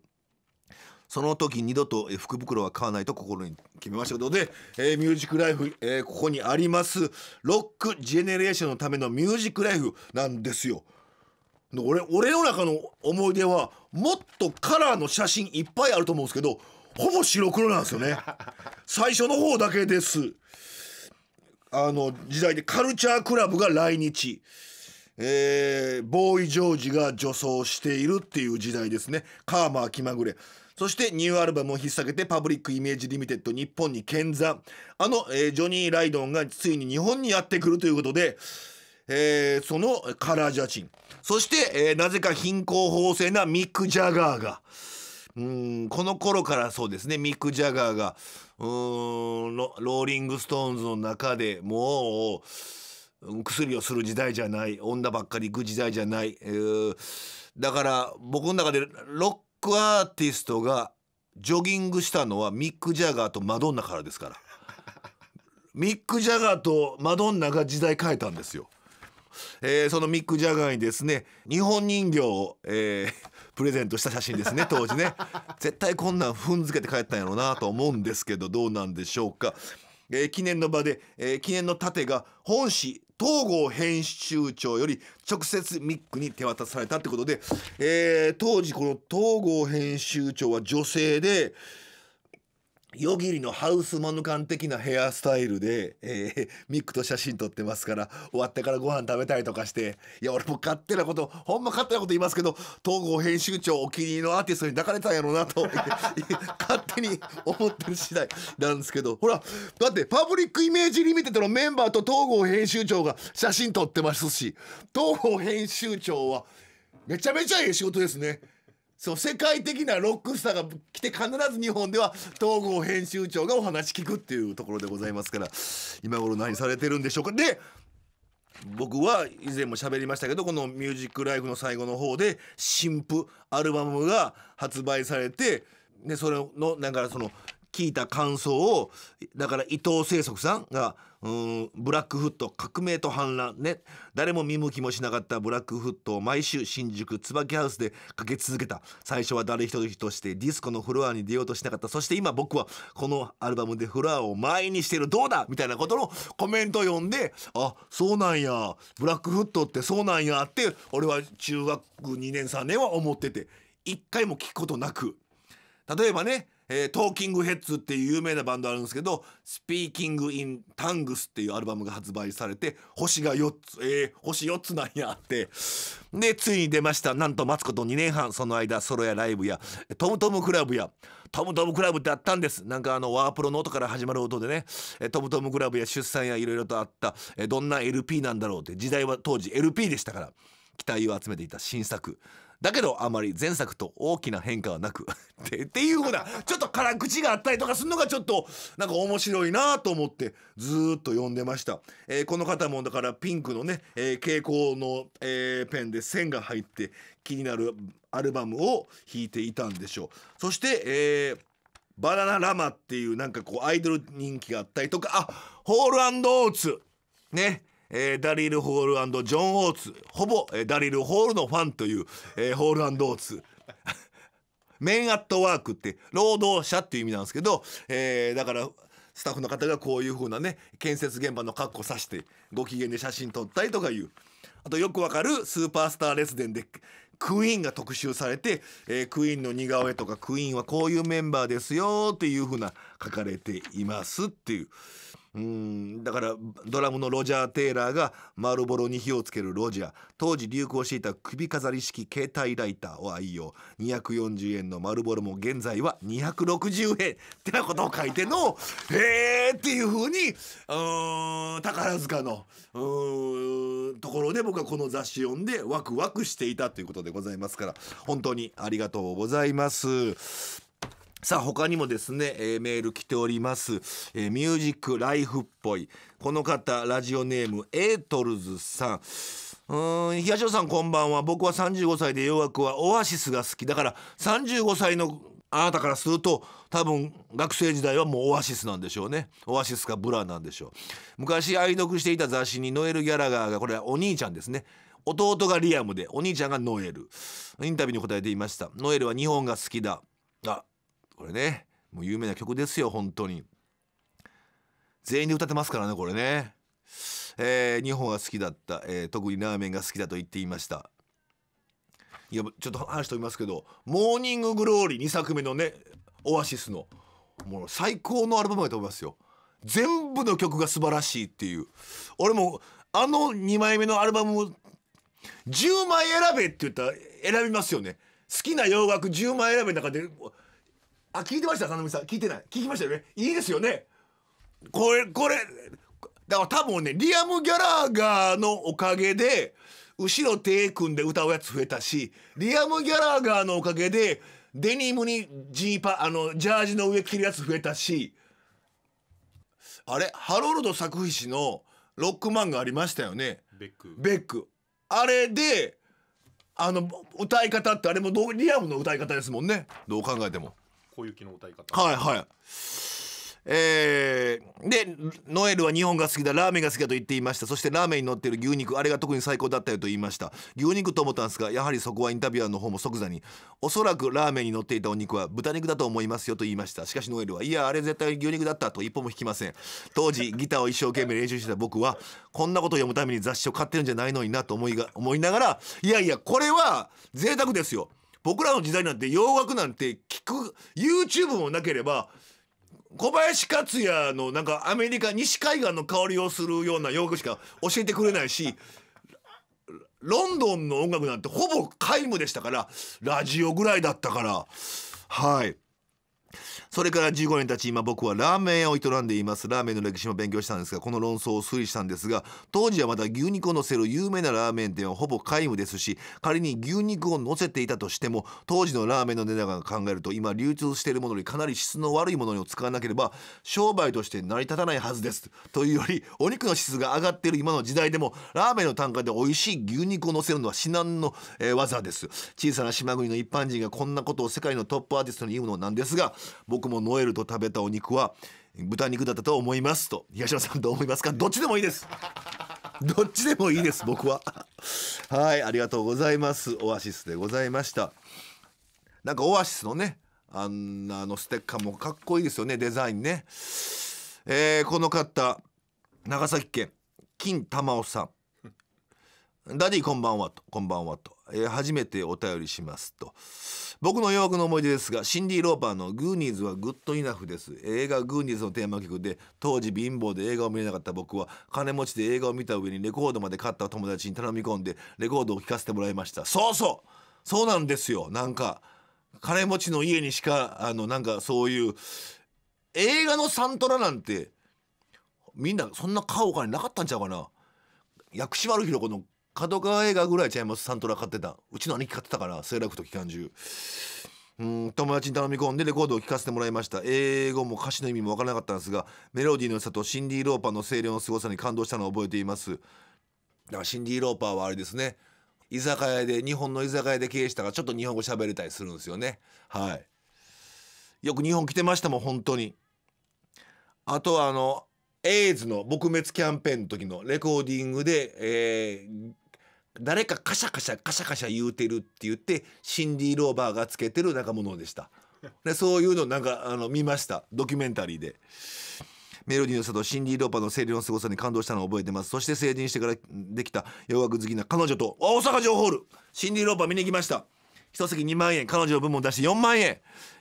その時二度と福袋は買わないと心に決めましたので、えー、ミュージックライフ、えー、ここにありますロックジェネレーションのためのミュージックライフなんですよ。俺俺の中の思い出はもっとカラーの写真いっぱいあると思うんですけどほぼ白黒なんですよね最初の方だけですあの時代でカルチャークラブが来日えー、ボーイ・ジョージが女装しているっていう時代ですねカーマー気まぐれそしてニューアルバムを引っ提げてパブリックイメージリミテッド日本に見参あの、えー、ジョニー・ライドンがついに日本にやってくるということで、えー、そのカラージャチンそして、えー、なぜか貧困法制なミック・ジャガーが。うんこの頃からそうですねミック・ジャガーがうーんローリング・ストーンズの中でもう薬をする時代じゃない女ばっかり行く時代じゃない、えー、だから僕の中でロックアーティストがジョギングしたのはミック・ジャガーとマドンナからですから ミック・ジャガーとマドンナが時代変えたんですよ。えー、そのミック・ジャガーにですね日本人形を、えープレゼントした写真ですね当時ね 絶対こんなん踏んづけて帰ったんやろうなと思うんですけどどうなんでしょうか、えー、記念の場で、えー、記念の盾が本誌東郷編集長より直接ミックに手渡されたってことで、えー、当時この東郷編集長は女性で、夜霧のハウスマヌカン的なヘアスタイルで、えー、ミックと写真撮ってますから、終わってからご飯食べたりとかして、いや、俺も勝手なこと、ほんま勝手なこと言いますけど、東郷編集長お気に入りのアーティストに抱かれたんやろうなと、勝手に思ってる次第なんですけど、ほら、だってパブリックイメージリミテッドのメンバーと東郷編集長が写真撮ってますし、東郷編集長は、めちゃめちゃええ仕事ですね。そう世界的なロックスターが来て必ず日本では東郷編集長がお話聞くっていうところでございますから今頃何されてるんでしょうかで僕は以前も喋りましたけどこの「ミュージックライフの最後の方で新譜アルバムが発売されてでそれのなんかその聞いた感想をだから伊藤清則さんがうんブラックフット革命と反乱ね誰も見向きもしなかったブラックフットを毎週新宿椿ハウスでかけ続けた最初は誰一人としてディスコのフロアに出ようとしなかったそして今僕はこのアルバムでフロアを前にしてるどうだみたいなことのコメント読んであそうなんやブラックフットってそうなんやって俺は中学2年3年は思ってて一回も聞くことなく例えばねえー、トーキングヘッズっていう有名なバンドあるんですけど、スピーキングインタングスっていうアルバムが発売されて、星が4つ、えー、星4つなんやって。で、ついに出ました。なんとマツコと2年半、その間、ソロやライブや、トムトムクラブや、トムトムクラブってあったんです。なんかあの、ワープロの音から始まる音でね、トムトムクラブや出産やいろいろとあった、どんな LP なんだろうって、時代は当時 LP でしたから、期待を集めていた新作。だけどあまり前作と大きな変化はなく ってっていうふうなちょっと辛口があったりとかするのがちょっとなんか面白いなと思ってずっと読んでました、えー、この方もだからピンクのね、えー、蛍光の、えー、ペンで線が入って気になるアルバムを弾いていたんでしょうそして、えー、バナナラマっていうなんかこうアイドル人気があったりとかあホールオーツねえー、ダリル・ホールジョン・オーツほぼ、えー、ダリル・ホールのファンという、えー、ホールオーツ メン・アット・ワークって労働者っていう意味なんですけど、えー、だからスタッフの方がこういう風なね建設現場の格好さしてご機嫌で写真撮ったりとかいうあとよくわかるスーパースターレデンでクイーンが特集されて、えー、クイーンの似顔絵とかクイーンはこういうメンバーですよっていう風な書かれていますっていう。うんだからドラムのロジャー・テイラーが丸ボロに火をつけるロジャー当時流行していた首飾り式携帯ライターを愛用240円の丸ボロも現在は260円ってなことを書いての「へえ」っていうふうにうん宝塚のところで僕はこの雑誌読んでワクワクしていたということでございますから本当にありがとうございます。さあ他にもですね、えー、メール来ております、えー、ミュージックライフっぽいこの方ラジオネームエートルズさんうん東野さんこんばんは僕は35歳で洋楽はオアシスが好きだから35歳のあなたからすると多分学生時代はもうオアシスなんでしょうねオアシスかブラなんでしょう昔愛読していた雑誌にノエル・ギャラガーがこれはお兄ちゃんですね弟がリアムでお兄ちゃんがノエルインタビューに答えていましたノエルは日本が好きだあこれねもう有名な曲ですよ本当に全員で歌ってますからねこれねえー、日本が好きだった、えー、特にラーメンが好きだと言っていましたいやちょっと話しておりますけど「モーニンググローリー」2作目のねオアシスのもう最高のアルバムだと思いますよ全部の曲が素晴らしいっていう俺もあの2枚目のアルバム10枚選べって言ったら選びますよね好きな洋楽10枚選べの中であ聞いてました七海さん聞いてない聞きましたよねいいですよねこれこれだから多分ねリアム・ギャラガーのおかげで後ろ手組んで歌うやつ増えたしリアム・ギャラガーのおかげでデニムにジーパあのジャージの上着るやつ増えたしあれハロルド作詞のロックマンがありましたよねベックベックあれであの歌い方ってあれもリアムの歌い方ですもんねどう考えても。小雪の歌い方はいはいえー、でノエルは日本が好きだラーメンが好きだと言っていましたそしてラーメンに乗っている牛肉あれが特に最高だったよと言いました牛肉と思ったんですがやはりそこはインタビュアーの方も即座におそらくラーメンに乗っていたお肉は豚肉だと思いますよと言いましたしかしノエルはいやあれ絶対牛肉だったと一歩も引きません当時ギターを一生懸命練習してた僕はこんなことを読むために雑誌を買ってるんじゃないのになと思いが思いながらいやいやこれは贅沢ですよ僕らの時代なんて洋楽なんて聞く YouTube もなければ小林克也のなんかアメリカ西海岸の香りをするような洋楽しか教えてくれないしロンドンの音楽なんてほぼ皆無でしたからラジオぐらいだったからはい。それから15年たち今僕はラーメン屋を営んでいますラーメンの歴史も勉強したんですがこの論争を推理したんですが当時はまだ牛肉を乗せる有名なラーメン店はほぼ皆無ですし仮に牛肉を乗せていたとしても当時のラーメンの値段が考えると今流通しているものにかなり質の悪いものを使わなければ商売として成り立たないはずですというよりお肉の質が上がっている今の時代でもラーメンの単価で美味しい牛肉を乗せるのは至難の、えー、技です小さな島国の一般人がこんなことを世界のトップアーティストに言うのなんですが僕僕もノエルと食べたお肉は豚肉だったと思いますと東野さんどう思いますかどっちでもいいですどっちでもいいです僕ははいありがとうございますオアシスでございましたなんかオアシスのねあんなあのステッカーもかっこいいですよねデザインねえー、この方長崎県金玉緒さん「ダディこんばんは」と「こんばんは」とえー、初めてお便りしますと僕の洋楽の思い出ですがシンディ・ローパーの「グーニーズはグッドイナフです映画「グーニーズ」のテーマ曲で当時貧乏で映画を見れなかった僕は金持ちで映画を見た上にレコードまで買った友達に頼み込んでレコードを聴かせてもらいましたそうそうそうなんですよなんか金持ちの家にしかあのなんかそういう映画のサントラなんてみんなそんな買うお金なかったんちゃうかな薬師丸ひろ子の角川映画ぐらいちゃいますサントラ買ってたうちの兄貴買ってたからセーラー服と期間中うん友達に頼み込んでレコードを聴かせてもらいました英語も歌詞の意味も分からなかったんですがメロディーの良さとシンディ・ローパーの声量の凄さに感動したのを覚えていますだからシンディ・ローパーはあれですね居酒屋で日本の居酒屋で経営したからちょっと日本語喋れたりするんですよねはいよく日本来てましたもん本当にあとはあのエイズの撲滅キャンペーンの時のレコーディングで、えー、誰かカシャカシャカシャカシャ言うてるって言ってシンディ・ローバーがつけてる中物でした でそういうのなんかあの見ましたドキュメンタリーでメロディーの里シンディ・ローパーの声量の凄さに感動したのを覚えてますそして成人してからできた洋楽好きな彼女と大阪城ホールシンディ・ローパー見に行きました一席2万円彼女の分も出して4万円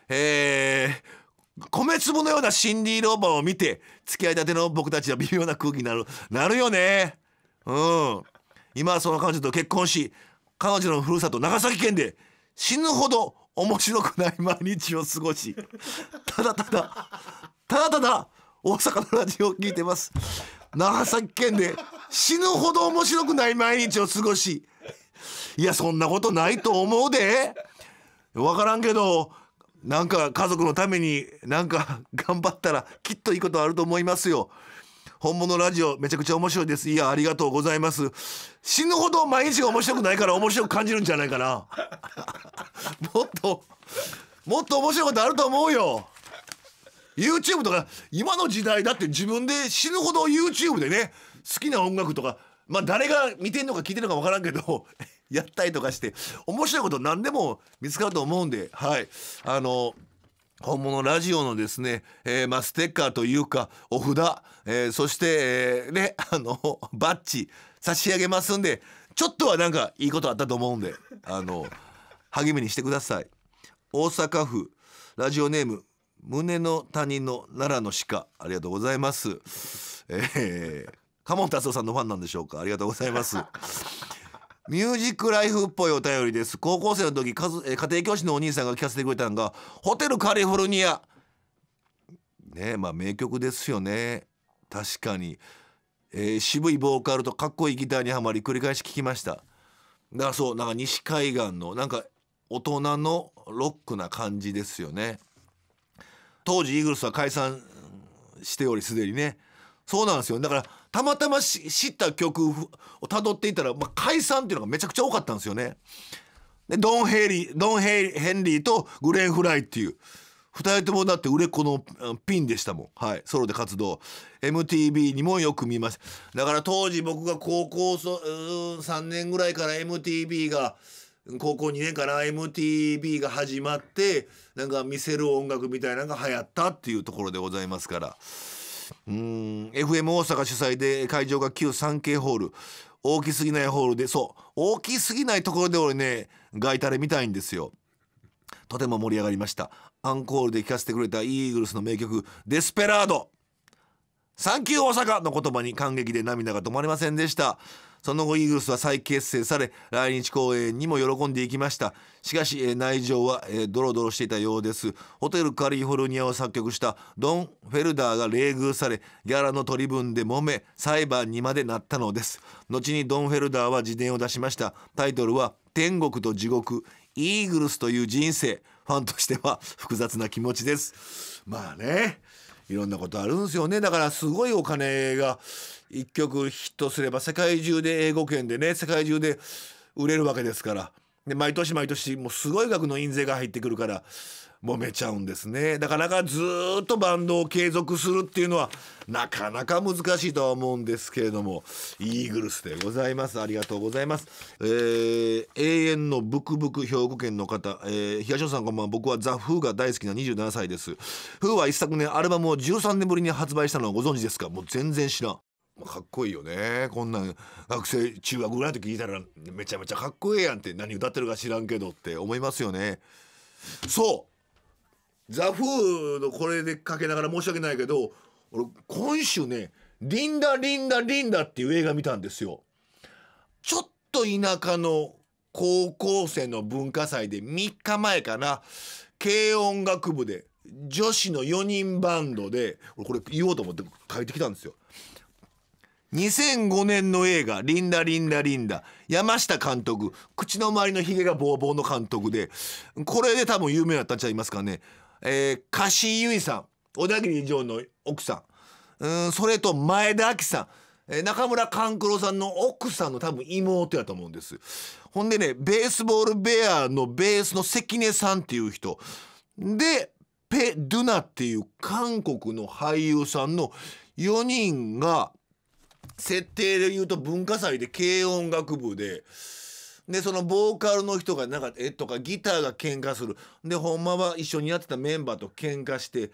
えー、米粒のようなシンディ・ローパーを見て付き合いたての僕たちは微妙な空気になるなるよねうん今はその彼女と結婚し彼女のふるさと長崎県で死ぬほど面白くない毎日を過ごし ただただただただ大阪のラジオを聞いてます長崎県で死ぬほど面白くない毎日を過ごしいやそんなことないと思うで分からんけどなんか家族のためになんか頑張ったらきっといいことあると思いますよ。本物ラジオめちゃくちゃ面白いですいやありがとうございます死ぬほど毎日が面白くないから面白く感じるんじゃないかな もっともっと面白いことあると思うよ YouTube とか今の時代だって自分で死ぬほど YouTube でね好きな音楽とかまあ誰が見てんのか聞いてるのか分からんけど やったりとかして面白いこと何でも見つかると思うんではいあの本物ラジオのですね、えー、まあ、ステッカーというかお札、えー、そして、えー、ねあの バッジ差し上げますんでちょっとはなんかいいことあったと思うんであの励みにしてください。大阪府ラジオネーム胸の谷の奈良の鹿ありがとうございます。えー、カモン達夫さんのファンなんでしょうかありがとうございます。ミュージックライフっぽいお便りです。高校生の時、家庭教師のお兄さんが聞かせてくれたのが、ホテルカリフォルニア。ねまあ名曲ですよね。確かに。えー、渋いボーカルとかっこいいギターにはまり繰り返し聴きました。だからそう、なんか西海岸の、なんか大人のロックな感じですよね。当時イーグルスは解散しておりすでにねそうなんですよだからたまたま知った曲をたどっていたら、まあ、解散っていうのがめちゃくちゃ多かったんですよね。でドン・ヘイリードン・ヘイヘンリーとグレン・フライっていう2人ともだって売れっ子のピンでしたもん、はい、ソロで活動 MTV にもよく見ましただから当時僕が高校そ3年ぐらいから MTV が高校2年から MTV が始まってなんか見せる音楽みたいなのが流行ったっていうところでございますから。うん FM 大阪主催で会場が旧 3K ホール大きすぎないホールでそう大きすぎないところで俺ねガイタレ見たいんですよとても盛り上がりましたアンコールで聴かせてくれたイーグルスの名曲「デスペラード」「サンキュー大阪」の言葉に感激で涙が止まりませんでしたその後イーグルスは再結成され来日公演にも喜んでいきましたしかし、内情は、ドロドロしていたようですホテルカリフォルニアを作曲したドン・フェルダーが冷遇されギャラの取り分で揉め裁判にまでなったのです後にドン・フェルダーは自伝を出しましたタイトルは「天国と地獄イーグルスという人生」ファンとしては複雑な気持ちですまあねいろんなことあるんですよねだからすごいお金が一曲ヒットすれば世界中で英語圏でね世界中で売れるわけですからで毎年毎年もうすごい額の印税が入ってくるから揉めちゃうんですねだからなかずっとバンドを継続するっていうのはなかなか難しいとは思うんですけれどもイーグルスでございますありがとうございます、えー、永遠のブクブク兵庫県の方、えー、東野さんこんばんは僕はザ・フーが大好きな27歳ですフーは一昨年アルバムを13年ぶりに発売したのはご存知ですかもう全然知らんかっこいいよねこんなん学生中学ぐらいの時聞いたらめちゃめちゃかっこええやんって何歌ってるか知らんけどって思いますよねそうザ・フーのこれでかけながら申し訳ないけど俺今週ね「リンダリンダリンダ」っていう映画見たんですよちょっと田舎の高校生の文化祭で3日前かな軽音楽部で女子の4人バンドでこれ言おうと思って書いてきたんですよ2005年の映画「リンダリンダリンダ」山下監督口の周りのひげがボーボーの監督でこれで多分有名だったんちゃいますかね。えー、柏井由衣さん小田切城の奥さんうんそれと前田亜さんえ中村勘九郎さんの奥さんの多分妹やと思うんですほんでねベースボールベアのベースの関根さんっていう人でペ・ドゥナっていう韓国の俳優さんの4人が設定で言うと文化祭で軽音楽部で。でそのボーカルの人がなんか絵とかギターが喧嘩するでほんまは一緒にやってたメンバーと喧嘩して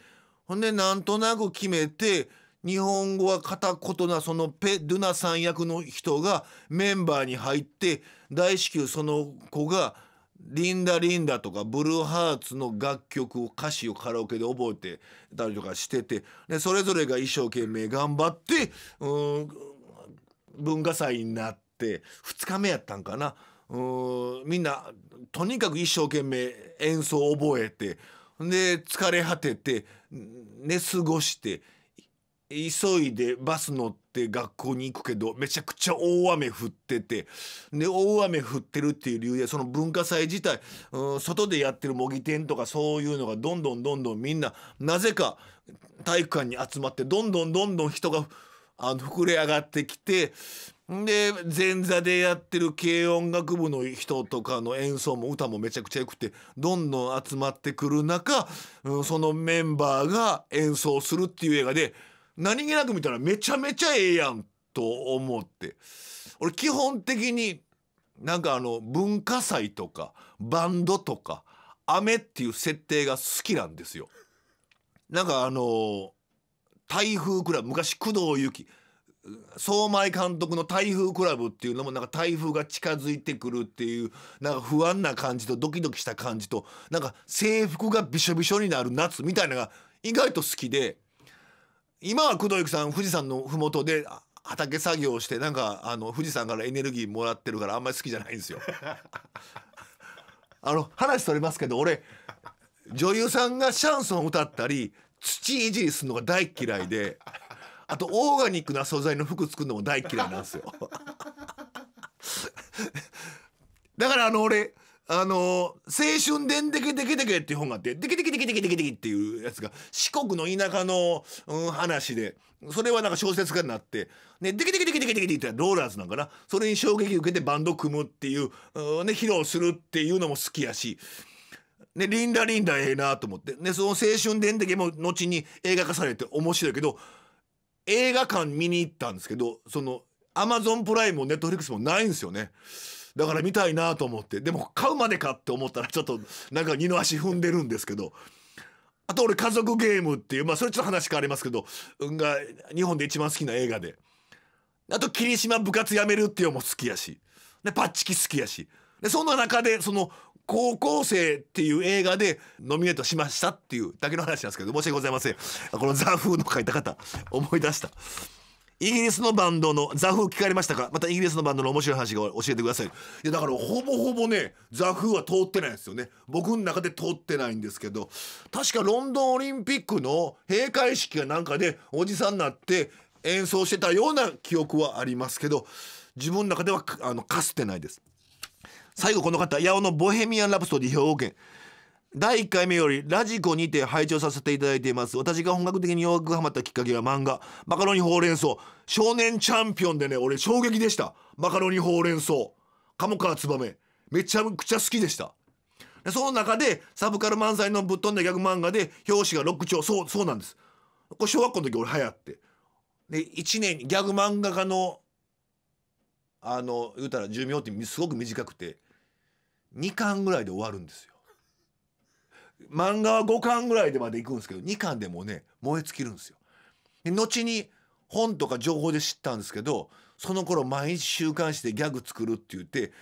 ほんでなんとなく決めて日本語は片言なそのペ・ドゥナさん役の人がメンバーに入って大至急その子が「リンダ・リンダ」とかブルーハーツの楽曲を歌詞をカラオケで覚えてたりとかしててでそれぞれが一生懸命頑張ってうん文化祭になって2日目やったんかなうんみんなとにかく一生懸命演奏を覚えてで疲れ果てて寝過ごして急いでバス乗って学校に行くけどめちゃくちゃ大雨降っててで大雨降ってるっていう理由でその文化祭自体うん外でやってる模擬店とかそういうのがどんどんどんどんみんななぜか体育館に集まってどんどんどんどん人があの膨れ上がってきてで前座でやってる軽音楽部の人とかの演奏も歌もめちゃくちゃ良くてどんどん集まってくる中、うん、そのメンバーが演奏するっていう映画で何気なく見たらめちゃめちゃええやんと思って俺基本的になんかあの文化祭とかバンドとか雨っていう設定が好きなんですよ。なんかあの台風クラブ昔工藤由紀相井監督の台風クラブっていうのもなんか台風が近づいてくるっていうなんか不安な感じとドキドキした感じとなんか制服がびしょびしょになる夏みたいなのが意外と好きで今は工藤由紀さん富士山の麓で畑作業してなんかあの富士山からエネルギーもらってるからあんまり好きじゃないんですよ。あの話それますけど俺女優さんがシャンソン歌ったり土いじりするのが大嫌いであとオーガニックな素材の服作るのも大嫌いなんですよだからあの俺あの青春でんでけでけでけっていう本があって、でけでけでけでけでけでけっていうやつが、四国の田舎の、うん、話で、それはなんか小説家になって、ね、でけでけでけでけでけって言ったらローラーズなんかな、それに衝撃受けてバンド組むっていう、うん、ね、披露するっていうのも好きやし、ね、リンダリンダええなと思って、ね、その青春伝的も後に映画化されて面白いけど、映画館見に行ったんですけど、その、アマゾンプライムもネットフリックスもないんですよね。だから見たいなと思って、でも買うまでかって思ったらちょっとなんか二の足踏んでるんですけど、あと俺家族ゲームっていう、まあそれちょっと話変わりますけど、が日本で一番好きな映画で。あと霧島部活やめるっていうのも好きやし、でパッチキ好きやし、でそんな中でその高校生っていう映画でノミネートしましたっていうだけの話なんですけど申し訳ございませんこのザ・フーの書いた方思い出したイギリスのバンドのザ・フー聞かれましたかまたイギリスのバンドの面白い話が教えてくださいいやだからほぼほぼねザ・フーは通ってないんですよね僕の中で通ってないんですけど確かロンドンオリンピックの閉会式がなんかでおじさんになって演奏してたような記憶はありますけど自分の中ではあのかすってないです最後この方八尾の「ボヘミアン・ラプソディ」兵庫県第1回目よりラジコにて拝聴させていただいています私が本格的に洋楽ハマったきっかけは漫画「マカロニほうれん草」「少年チャンピオン」でね俺衝撃でしたマカロニほうれん草鴨川燕めちゃくちゃ好きでしたでその中でサブカル漫才のぶっ飛んだギャグ漫画で表紙が6丁そうそうなんですこれ小学校の時俺流行ってで1年ギャグ漫画家のあの言うたら寿命ってすごく短くて2巻ぐらいで終わるんですよ。漫画は5巻ぐらいでまでいくんですけど2巻でもね燃え尽きるんですよ。後に本とか情報で知ったんですけどその頃毎日週刊誌でギャグ作るって言って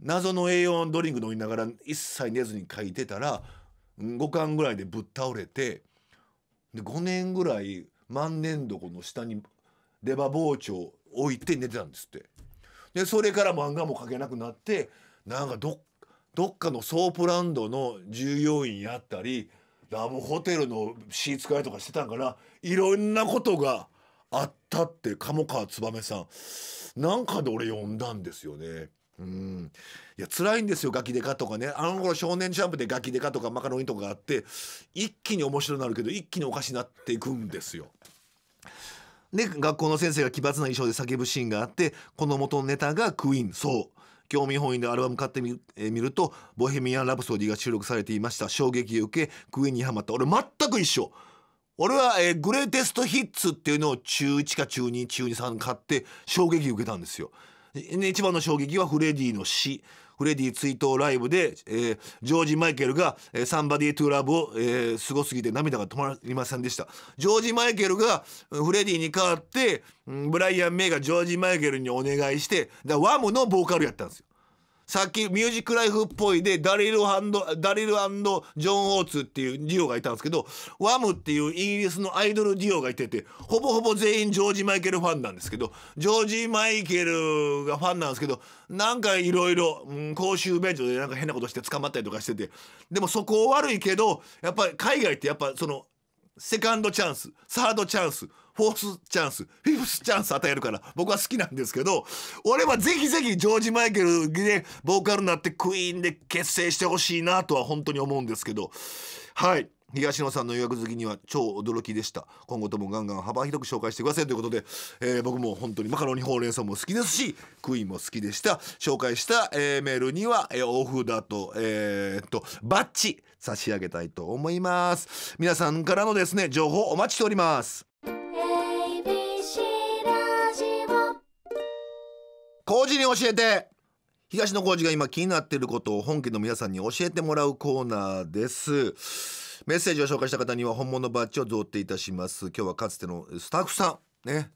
謎の栄養ドリンク飲みながら一切寝ずに書いてたら5巻ぐらいでぶっ倒れてで5年ぐらい万年床の下に出刃包丁置いて寝てたんですって。でそれから漫画も描けなくなってなんかどどっかのソープランドの従業員やったりラブホテルのシーツ替えとかしてたんからいろんなことがあったって鴨川燕さんなんかで俺呼んだんですよね。うんいや辛いんですよガキデカとかねあの頃少年ジャンプでガキデカとかマカロニとかがあって一気に面白くなるけど一気におかしになっていくんですよ。で学校の先生が奇抜な衣装で叫ぶシーンがあってこの元のネタがクイーンそう興味本位でアルバム買ってみ、えー、見ると「ボヘミアン・ラブソディ」が収録されていました衝撃を受けクイーンにハマった俺全く一緒俺は、えー、グレーテストヒッツっていうのを中1か中2中23買って衝撃受けたんですよ。一番の衝撃はフレディの死フレディ追悼ライブで、えー、ジョージ・マイケルが「サンバディ・トゥ・ラブ」を、えー、すごすぎて涙が止まりませんでしたジョージ・マイケルがフレディに代わってうん、ブライアン・メイがジョージ・マイケルにお願いしてだワムのボーカルやったんですよさっきミュージックライフっぽいでダリルダリルジョン・オーツっていうデュオがいたんですけどワムっていうイギリスのアイドルデュオがいててほぼほぼ全員ジョージ・マイケルファンなんですけどジョージ・マイケルがファンなんですけどなんかいろいろ公衆便所でなんか変なことして捕まったりとかしててでもそこ悪いけどやっぱり海外ってやっぱそのセカンドチャンスサードチャンスフォースチャンス、フィフスチャンス与えるから、僕は好きなんですけど、俺はぜひぜひジョージ・マイケルでボーカルになってクイーンで結成してほしいなとは本当に思うんですけど、はい。東野さんの予約好きには超驚きでした今後ともガンガン幅広く紹介してくださいということで、えー、僕も本当にマカロニほうれん草も好きですしクイーンも好きでした紹介した、えー、メールには、えー、オフだとえー、っとバッチ差し上げたいと思います皆さんからのですね情報お待ちしております浩二に教えて東野浩二が今気になっていることを本家の皆さんに教えてもらうコーナーですメッセージを紹介した方には本物バッジを贈呈いたします今日はかつてのスタッフさんね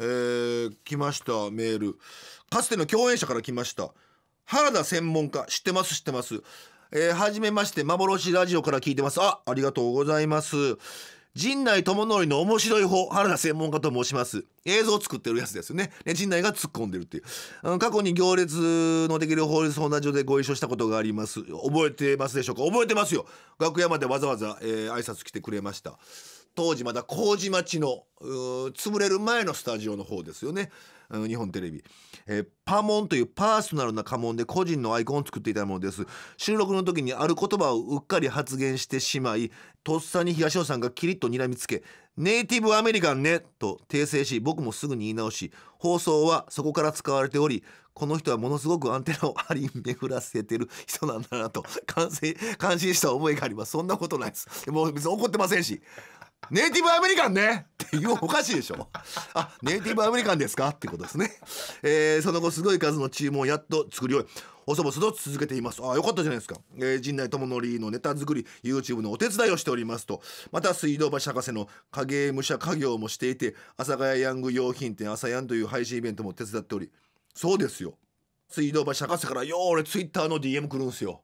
えー、来ましたメールかつての共演者から来ました原田専門家知ってます知ってますえー、めまして幻ラジオから聞いてますあありがとうございます陣内智則の面白い方原田専門家と申します映像を作ってるやつですよね陣内が突っ込んでるっていう過去に行列のできる法律相談所でご一緒したことがあります覚えてますでしょうか覚えてますよ楽屋までわざわざ、えー、挨拶来てくれました当時まだ麹町の潰れる前のスタジオの方ですよね日本テレビ、えー、パモンというパーソナルな家紋で個人のアイコンを作っていたものです収録の時にある言葉をうっかり発言してしまいとっさに東野さんがキリッと睨みつけ「ネイティブアメリカンね」と訂正し僕もすぐに言い直し放送はそこから使われておりこの人はものすごくアンテナを張り巡らせてる 人なんだなと感心した覚えがありますそんなことないですもう別に怒ってませんしネイティブアメリカンねって言うおかしいでしょあネイティブアメリカンですかってことですね、えー、その後すごい数のチームをやっと作り終え細々と続けていますあよかったじゃないですか、えー、陣内智則のネタ作り YouTube のお手伝いをしておりますとまた水道橋博士の影武者家業もしていて阿佐ヶ谷ヤング用品店朝ヤンという配信イベントも手伝っておりそうですよ水道橋博士から「よ俺 Twitter の DM 来るんすよ」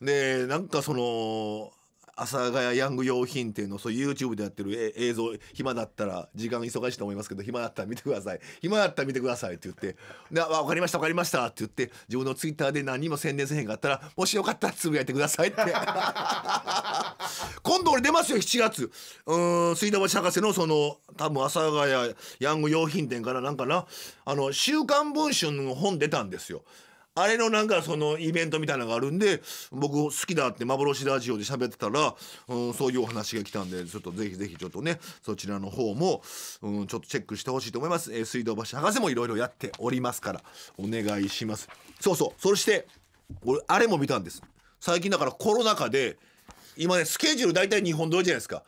でなんかその阿佐ヶ谷ヤング用品店のそう YouTube でやってる映像暇だったら時間忙しいと思いますけど暇だったら見てください暇だったら見てくださいって言って「で分かりました分かりました」って言って自分のツイッターで何も宣伝せへんかったら「もしよかったらつぶやいてください」って 今度俺出ますよ7月うん水道橋博士のその多分阿佐ヶ谷ヤング用品店からなんかなあの「週刊文春」の本出たんですよ。あれのなんかそのイベントみたいなのがあるんで僕好きだって幻ラジオで喋ってたら、うん、そういうお話が来たんでちょっとぜひぜひちょっとねそちらの方も、うん、ちょっとチェックしてほしいと思います、えー、水道橋博士もいろいろやっておりますからお願いしますそうそうそして俺あれも見たんです最近だからコロナ禍で今ねスケジュール大体日本通りじゃないですか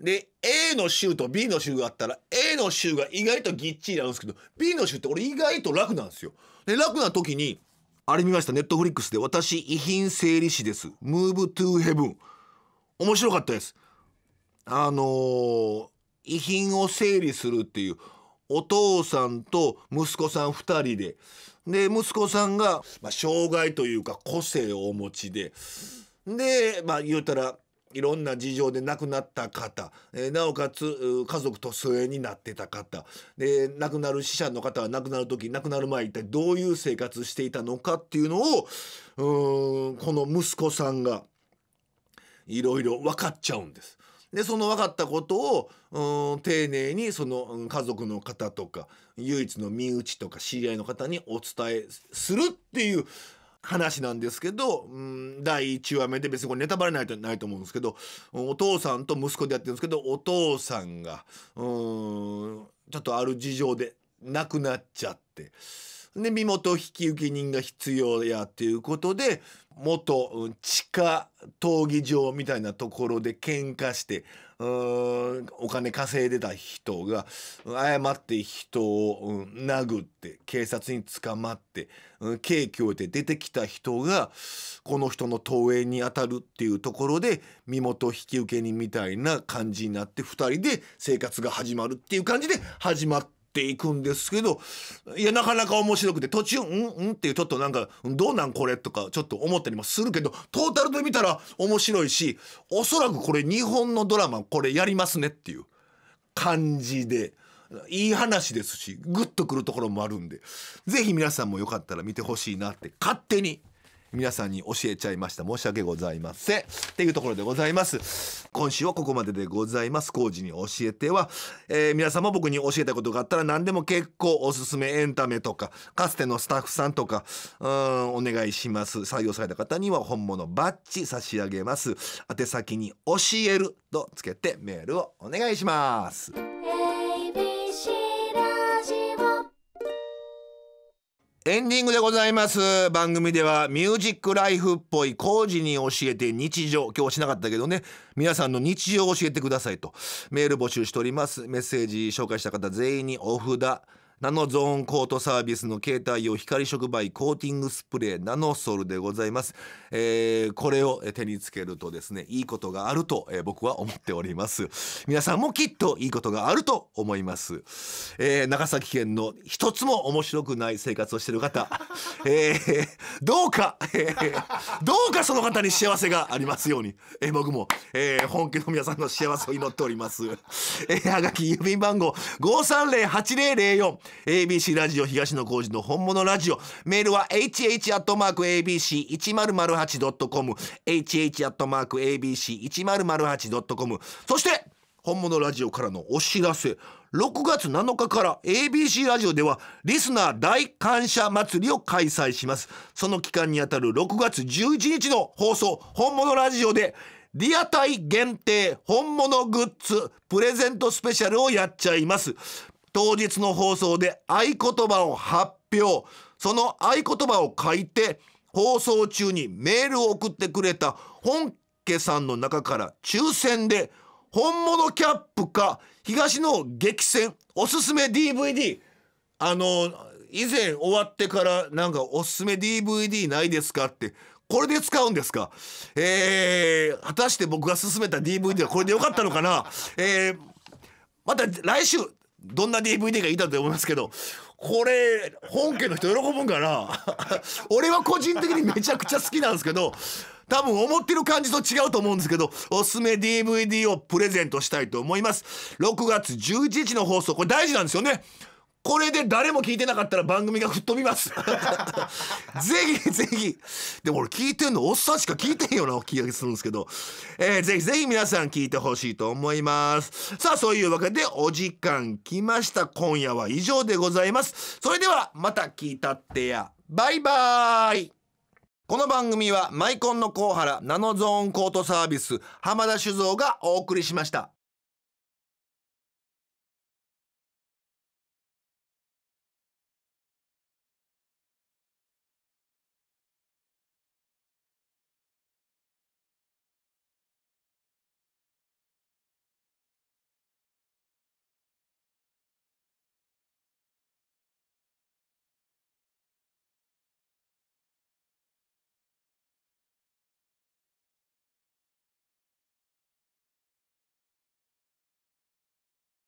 で A の週と B の週があったら A の週が意外とぎっちりなんですけど B の週って俺意外と楽なんですよで楽な時にあれ見ましたネットフリックスで私遺品整理士ですムーブトゥーヘブン面白かったですあのー、遺品を整理するっていうお父さんと息子さん2人でで息子さんが、まあ、障害というか個性をお持ちででまあ言うたらいろんな事情で亡くなった方、えー、なおかつ家族と疎遠になってた方で亡くなる死者の方は亡くなる時亡くなる前一体どういう生活していたのかっていうのをうんこの息子さんがいろいろ分かっちゃうんです。でその分かったことを丁寧にその家族の方とか唯一の身内とか知り合いの方にお伝えするっていう話なんですけど、うん、第1話目で別にこれネタバレないとないと思うんですけど、お父さんと息子でやってるんですけど、お父さんが、うん、ちょっとある事情で亡くなっちゃって、で身元引受人が必要やっていうことで元地下闘技場みたいなところで喧嘩してお金稼いでた人が誤って人を殴って警察に捕まって刑期を得て出てきた人がこの人の投影にあたるっていうところで身元引受人みたいな感じになって2人で生活が始まるっていう感じで始まって。っていくんですけどいやなかなか面白くて途中「うんうん」っていうちょっとなんか「どうなんこれ」とかちょっと思ったりもするけどトータルで見たら面白いしおそらくこれ日本のドラマこれやりますねっていう感じで。いい話ですしグッとくるところもあるんで是非皆さんもよかったら見てほしいなって勝手に皆さんに教えちゃいました申し訳ございませんっていうところでございます今週はここまででございます工事に教えては、えー、皆様僕に教えたことがあったら何でも結構おすすめエンタメとかかつてのスタッフさんとかうんお願いします採用された方には本物バッチ差し上げます宛先に教えるとつけてメールをお願いしますエンディングでございます。番組ではミュージックライフっぽい工事に教えて日常。今日しなかったけどね、皆さんの日常を教えてくださいとメール募集しております。メッセージ紹介した方全員にお札、ナノゾーンコートサービスの携帯用光触媒コーティングスプレーナノソルでございます、えー、これを手につけるとですねいいことがあると、えー、僕は思っております皆さんもきっといいことがあると思います、えー、長崎県の一つも面白くない生活をしてる方、えー、どうか、えー、どうかその方に幸せがありますように、えー、僕も、えー、本気の皆さんの幸せを祈っております、えー、はがき郵便番号530-8004 ABC ラジオ東野幸治の本物ラジオメールは hh.abc1008.com hh.abc1008.com そして本物ラジオからのお知らせ6月7日から ABC ラジオではリスナー大感謝祭りを開催しますその期間にあたる6月11日の放送本物ラジオでリアタイ限定本物グッズプレゼントスペシャルをやっちゃいます。当日の放送で合言葉を発表その合言葉を書いて放送中にメールを送ってくれた本家さんの中から抽選で本物キャップか東の激戦おすすめ DVD あの以前終わってからなんかおすすめ DVD ないですかってこれで使うんですかえー、果たして僕が勧めた DVD はこれでよかったのかなえー、また来週どんな DVD がいいだと思いますけどこれ本家の人喜ぶんかな 俺は個人的にめちゃくちゃ好きなんですけど多分思ってる感じと違うと思うんですけどおすすめ DVD をプレゼントしたいと思います6月11日の放送これ大事なんですよねこれで誰も聞いてなかったら番組が吹っ飛びます ぜひぜひでも俺聞いてんのおっさんしか聞いてんような気がするんですけど、えー、ぜひぜひ皆さん聞いてほしいと思いますさあそういうわけでお時間来ました今夜は以上でございますそれではまた聞いたってやバイバーイこの番組はマイコンのコウハラナノゾーンコートサービス浜田酒造がお送りしました